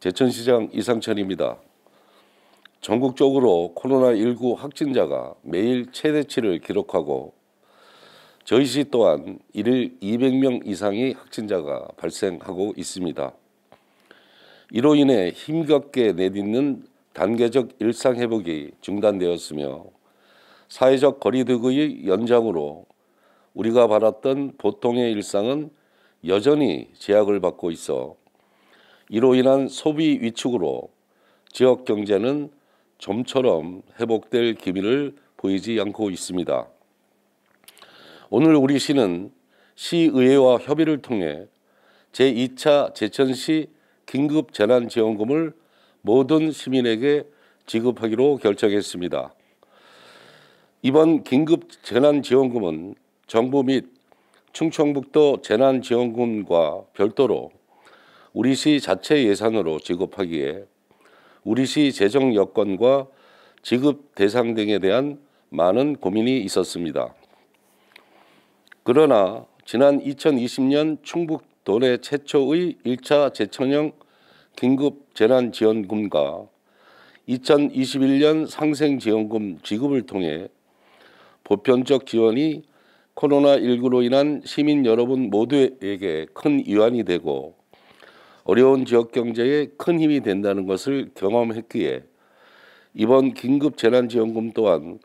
제천시장 이상천입니다 전국적으로 코로나19 확진자가 매일 최대치를 기록하고 저희 시 또한 1일 200명 이상의 확진자가 발생하고 있습니다. 이로 인해 힘겹게 내딛는 단계적 일상회복이 중단되었으며 사회적 거리두기의 연장으로 우리가 바랐던 보통의 일상은 여전히 제약을 받고 있어 이로 인한 소비 위축으로 지역 경제는 좀처럼 회복될 기미를 보이지 않고 있습니다. 오늘 우리 시는 시의회와 협의를 통해 제2차 제천시 긴급 재난지원금을 모든 시민에게 지급하기로 결정했습니다. 이번 긴급 재난지원금은 정부 및 충청북도 재난지원금과 별도로 우리 시 자체 예산으로 지급하기에 우리 시 재정 여건과 지급 대상 등에 대한 많은 고민이 있었습니다. 그러나 지난 2020년 충북 도내 최초의 1차 재천형 긴급 재난 지원금과 2021년 상생 지원금 지급을 통해 보편적 지원이 코로나19로 인한 시민 여러분 모두에게 큰 위안이 되고 어려운 지역 경제에 큰 힘이 된다는 것을 경험했기에 이번 긴급 재난지원금 또한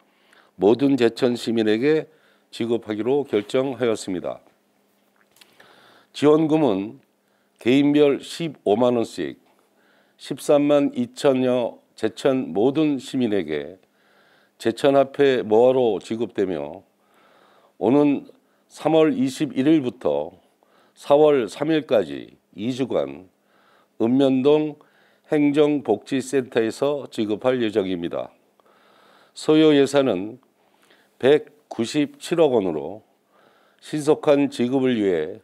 모든 제천 시민에게 지급하기로 결정하였습니다. 지원금은 개인별 15만 원씩 13만 2천여 제천 모든 시민에게 제천 앞에 모아로 지급되며 오는 3월 21일부터 4월 3일까지 2주간 읍면동 행정복지센터에서 지급할 예정입니다. 소요 예산은 197억 원으로 신속한 지급을 위해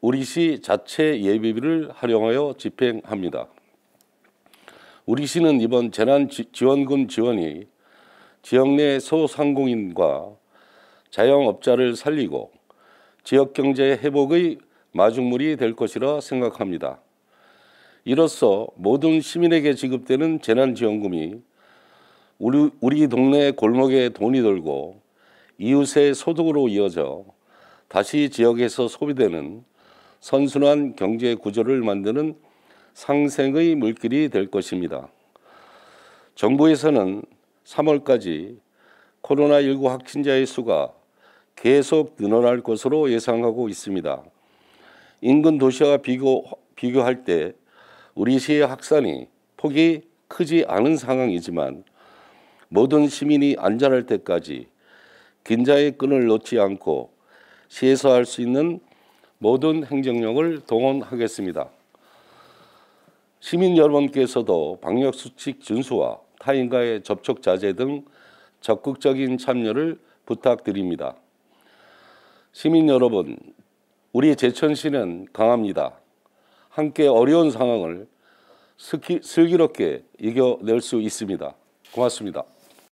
우리시 자체 예비비를 활용하여 집행합니다. 우리시는 이번 재난지원금 지원이 지역 내 소상공인과 자영업자를 살리고 지역경제 회복의 마중물이 될 것이라 생각합니다. 이로써 모든 시민에게 지급되는 재난지원금이 우리, 우리 동네 골목에 돈이 돌고 이웃의 소득으로 이어져 다시 지역에서 소비되는 선순환 경제 구조를 만드는 상생의 물길이 될 것입니다. 정부에서는 3월까지 코로나19 확진자의 수가 계속 늘어날 것으로 예상하고 있습니다. 인근 도시와 비교, 비교할 때 우리 시의 확산이 폭이 크지 않은 상황이지만 모든 시민이 안전할 때까지 긴자의 끈을 놓지 않고 시에서 할 수 있는 모든 행정력을 동원하겠습니다. 시민 여러분께서도 방역 수칙 준수와 타인과의 접촉 자제 등 적극적인 참여를 부탁드립니다. 시민 여러분, 우리 제천시는 강합니다. 함께 어려운 상황을 슬기, 롭게 이겨낼 수 있습니다. 고맙습니다.